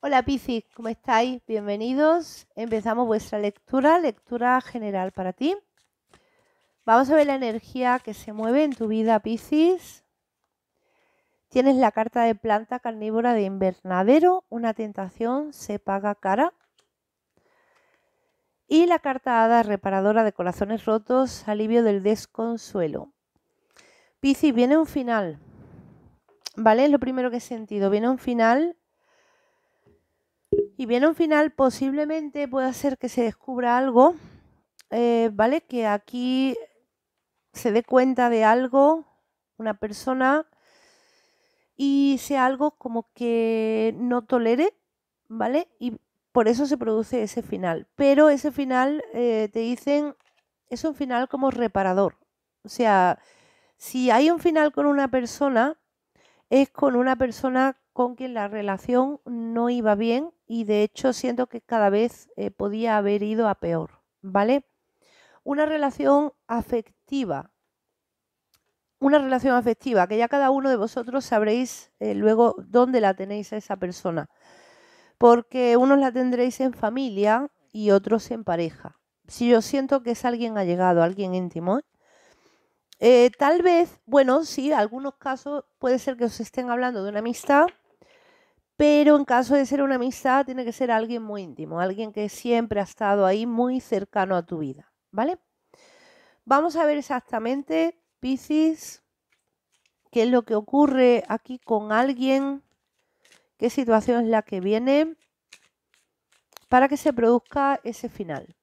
Hola Piscis, ¿cómo estáis? Bienvenidos. Empezamos vuestra lectura, lectura general para ti. Vamos a ver la energía que se mueve en tu vida, Piscis. Tienes la carta de planta carnívora de invernadero, una tentación se paga cara. Y la carta hada reparadora de corazones rotos, alivio del desconsuelo. Piscis, viene un final. ¿Vale? Es lo primero que he sentido. Viene un final y bien, un final posiblemente pueda ser que se descubra algo, eh, ¿vale? Que aquí se dé cuenta de algo, una persona, y sea algo como que no tolere, ¿vale? Y por eso se produce ese final. Pero ese final, eh, te dicen, es un final como reparador. O sea, si hay un final con una persona, es con una persona con quien la relación no iba bien y de hecho siento que cada vez eh, podía haber ido a peor, ¿vale? Una relación afectiva, una relación afectiva, que ya cada uno de vosotros sabréis eh, luego dónde la tenéis a esa persona, porque unos la tendréis en familia y otros en pareja. Si yo siento que es alguien ha allegado, alguien íntimo, eh, tal vez, bueno, sí, algunos casos puede ser que os estén hablando de una amistad pero en caso de ser una amistad tiene que ser alguien muy íntimo, alguien que siempre ha estado ahí muy cercano a tu vida, ¿vale? Vamos a ver exactamente, Piscis, qué es lo que ocurre aquí con alguien, qué situación es la que viene para que se produzca ese final.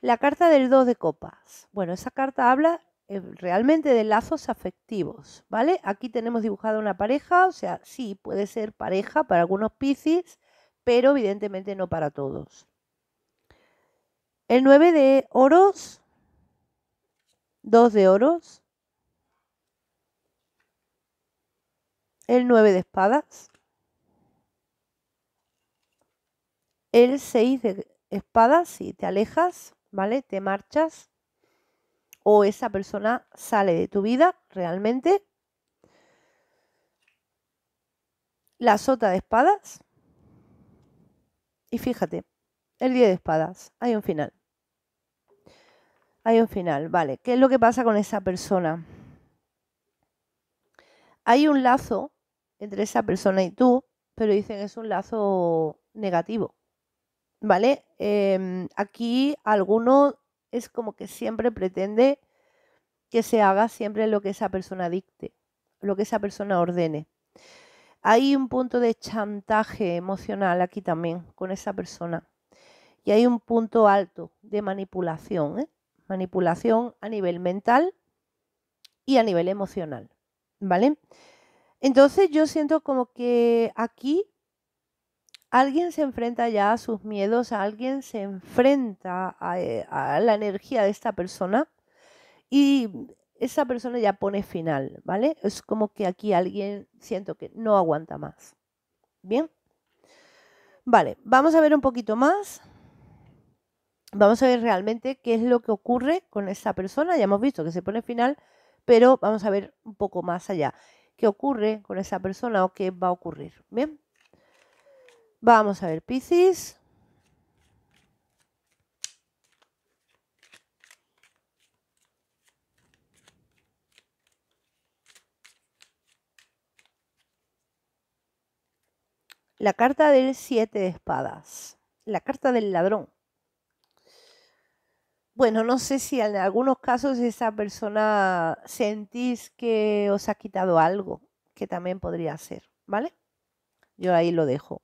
La carta del 2 de copas. Bueno, esa carta habla eh, realmente de lazos afectivos, ¿vale? Aquí tenemos dibujada una pareja, o sea, sí, puede ser pareja para algunos piscis, pero evidentemente no para todos. El 9 de oros, 2 de oros, el 9 de espadas, el 6 de espadas, si te alejas, ¿vale? Te marchas o esa persona sale de tu vida realmente. La sota de espadas. Y fíjate, el 10 de espadas, hay un final. Hay un final, vale. ¿Qué es lo que pasa con esa persona? Hay un lazo entre esa persona y tú, pero dicen es un lazo negativo. ¿Vale? Em, aquí algunos es como que siempre pretende que se haga siempre lo que esa persona dicte, lo que esa persona ordene. Hay un punto de chantaje emocional aquí también con esa persona. Y hay un punto alto de manipulación, ¿eh? manipulación a nivel mental y a nivel emocional, ¿vale? Entonces yo siento como que aquí alguien se enfrenta ya a sus miedos, alguien se enfrenta eh, a, la energía de esta persona y esa persona ya pone final, ¿vale? Es como que aquí alguien siento que no aguanta más. Bien. Vale, vamos a ver un poquito más. Vamos a ver realmente qué es lo que ocurre con esta persona. Ya hemos visto que se pone final, pero vamos a ver un poco más allá. ¿Qué ocurre con esa persona o qué va a ocurrir? Bien. Vamos a ver, Piscis. La carta del siete de espadas. La carta del ladrón. Bueno, no sé si en algunos casos esa persona sentís que os ha quitado algo, que también podría ser, ¿vale? Yo ahí lo dejo.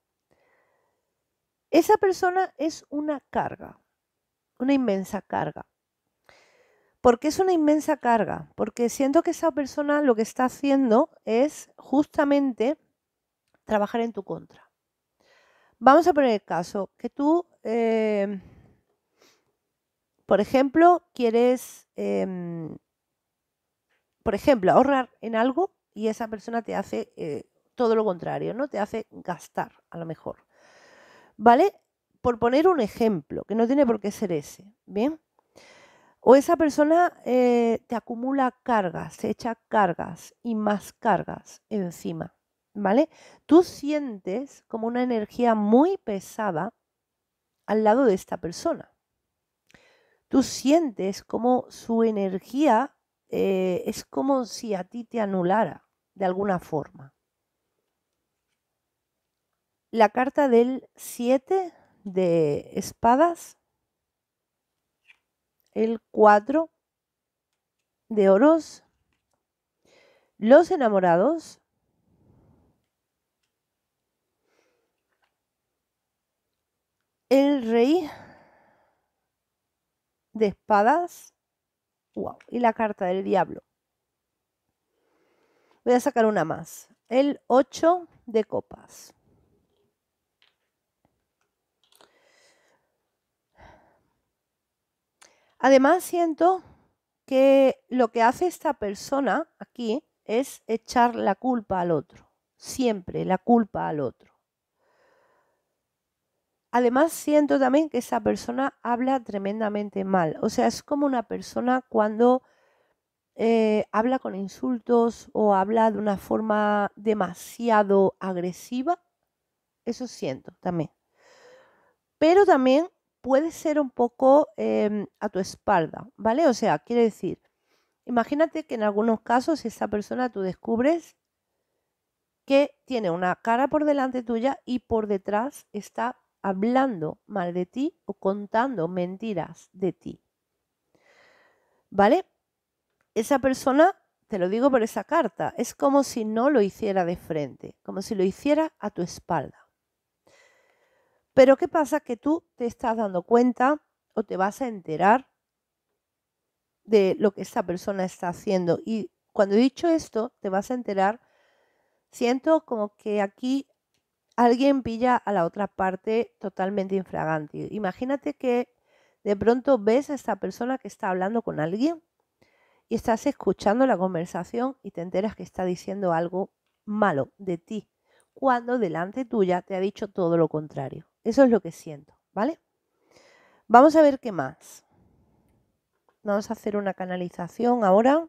Esa persona es una carga, una inmensa carga. ¿Por qué es una inmensa carga? Porque siento que esa persona lo que está haciendo es justamente trabajar en tu contra. Vamos a poner el caso, que tú, eh, por ejemplo, quieres, em, por ejemplo, ahorrar en algo y esa persona te hace eh, todo lo contrario, ¿no? Te hace gastar, a lo mejor. ¿Vale? Por poner un ejemplo, que no tiene por qué ser ese, ¿bien? O esa persona eh, te acumula cargas, se echa cargas y más cargas encima, ¿vale? Tú sientes como una energía muy pesada al lado de esta persona. Tú sientes como su energía eh, es como si a ti te anulara de alguna forma la carta del 7 de espadas, el 4 de oros, los enamorados, el rey de espadas, wow, y la carta del diablo. Voy a sacar una más, el 8 de copas. Además, siento que lo que hace esta persona aquí es echar la culpa al otro, siempre la culpa al otro. Además, siento también que esa persona habla tremendamente mal. O sea, es como una persona cuando eh, habla con insultos o habla de una forma demasiado agresiva. Eso siento también. Pero también puede ser un poco em, a tu espalda, ¿vale? O sea, quiere decir, imagínate que en algunos casos esa persona tú descubres que tiene una cara por delante tuya y por detrás está hablando mal de ti o contando mentiras de ti. ¿Vale? Esa persona, te lo digo por esa carta, es como si no lo hiciera de frente, como si lo hiciera a tu espalda. Pero ¿qué pasa? Que tú te estás dando cuenta o te vas a enterar de lo que esta persona está haciendo. Y cuando he dicho esto, te vas a enterar, siento como que aquí alguien pilla a la otra parte totalmente infragante. Imagínate que de pronto ves a esta persona que está hablando con alguien y estás escuchando la conversación y te enteras que está diciendo algo malo de ti, cuando delante tuya te ha dicho todo lo contrario. Eso es lo que siento, ¿vale? Vamos a ver qué más. Vamos a hacer una canalización ahora.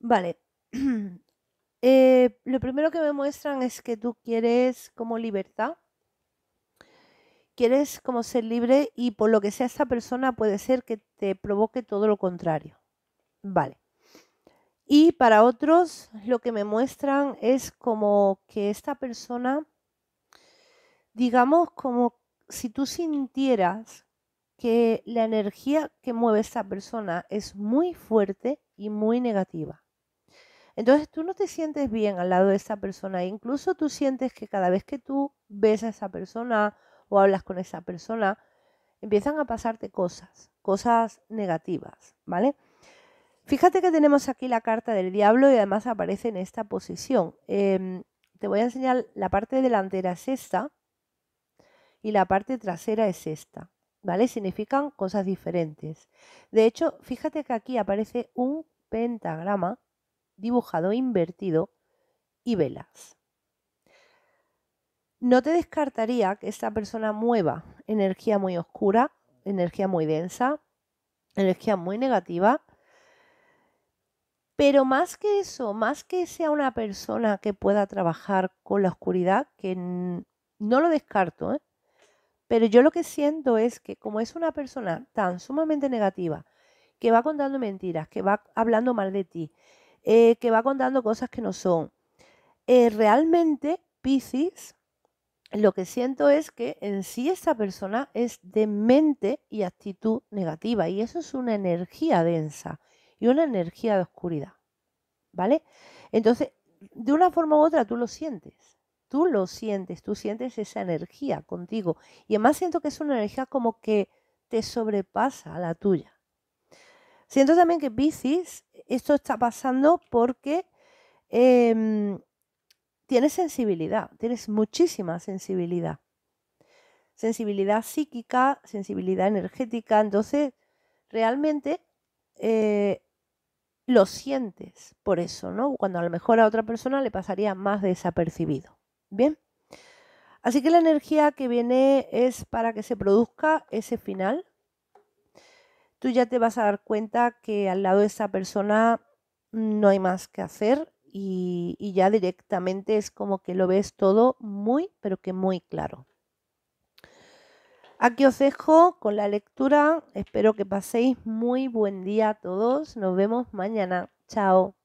Vale. Eh, lo primero que me muestran es que tú quieres como libertad, quieres como ser libre y por lo que sea esta persona puede ser que te provoque todo lo contrario. Vale. Y para otros lo que me muestran es como que esta persona, digamos como si tú sintieras que la energía que mueve esta persona es muy fuerte y muy negativa entonces tú no te sientes bien al lado de esa persona, e incluso tú sientes que cada vez que tú ves a esa persona o hablas con esa persona, empiezan a pasarte cosas, cosas negativas, ¿vale? Fíjate que tenemos aquí la carta del diablo y además aparece en esta posición. Em, te voy a enseñar la parte delantera es esta y la parte trasera es esta, ¿vale? Significan cosas diferentes. De hecho, fíjate que aquí aparece un pentagrama dibujado e invertido y velas. No te descartaría que esta persona mueva energía muy oscura, energía muy densa, energía muy negativa, pero más que eso, más que sea una persona que pueda trabajar con la oscuridad, que no lo descarto, ¿eh? pero yo lo que siento es que como es una persona tan sumamente negativa, que va contando mentiras, que va hablando mal de ti, eh, que va contando cosas que no son. Eh, realmente, Piscis, lo que siento es que en sí esta persona es de mente y actitud negativa, y eso es una energía densa y una energía de oscuridad. ¿Vale? Entonces, de una forma u otra tú lo sientes. Tú lo sientes, tú sientes esa energía contigo. Y además siento que es una energía como que te sobrepasa a la tuya. Siento también que Piscis esto está pasando porque em, tienes sensibilidad, tienes muchísima sensibilidad. Sensibilidad psíquica, sensibilidad energética, entonces realmente eh, lo sientes por eso, ¿no? Cuando a lo mejor a otra persona le pasaría más desapercibido. Bien. Así que la energía que viene es para que se produzca ese final, tú ya te vas a dar cuenta que al lado de esa persona no hay más que hacer y, ya directamente es como que lo ves todo muy, pero que muy claro. Aquí os dejo con la lectura. Espero que paséis muy buen día a todos. Nos vemos mañana. Chao.